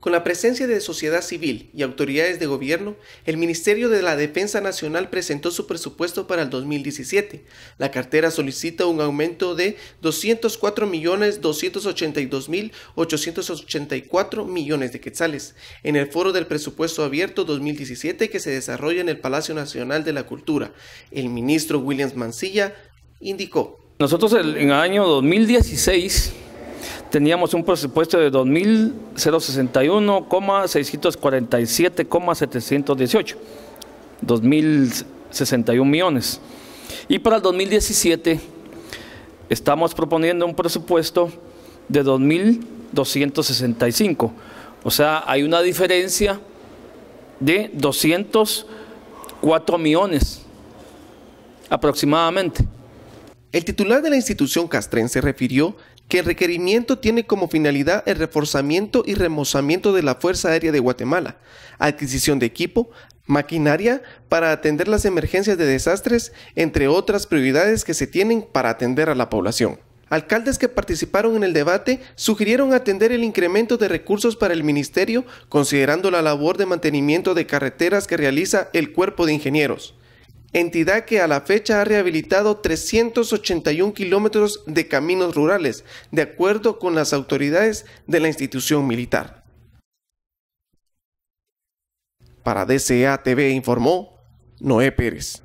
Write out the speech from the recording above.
Con la presencia de sociedad civil y autoridades de gobierno, el Ministerio de la Defensa Nacional presentó su presupuesto para el 2017. La cartera solicita un aumento de 204.282.884 millones de quetzales en el Foro del Presupuesto Abierto 2017 que se desarrolla en el Palacio Nacional de la Cultura. El ministro Williams Mancilla indicó. Nosotros en el año 2016 teníamos un presupuesto de 2.061,647,718, 2.061 millones. Y para el 2017 estamos proponiendo un presupuesto de 2.265, o sea, hay una diferencia de 204 millones aproximadamente. El titular de la institución castrense refirió que el requerimiento tiene como finalidad el reforzamiento y remozamiento de la Fuerza Aérea de Guatemala, adquisición de equipo, maquinaria para atender las emergencias de desastres, entre otras prioridades que se tienen para atender a la población. Alcaldes que participaron en el debate sugirieron atender el incremento de recursos para el ministerio, considerando la labor de mantenimiento de carreteras que realiza el cuerpo de ingenieros entidad que a la fecha ha rehabilitado 381 kilómetros de caminos rurales, de acuerdo con las autoridades de la institución militar. Para DCA TV informó Noé Pérez.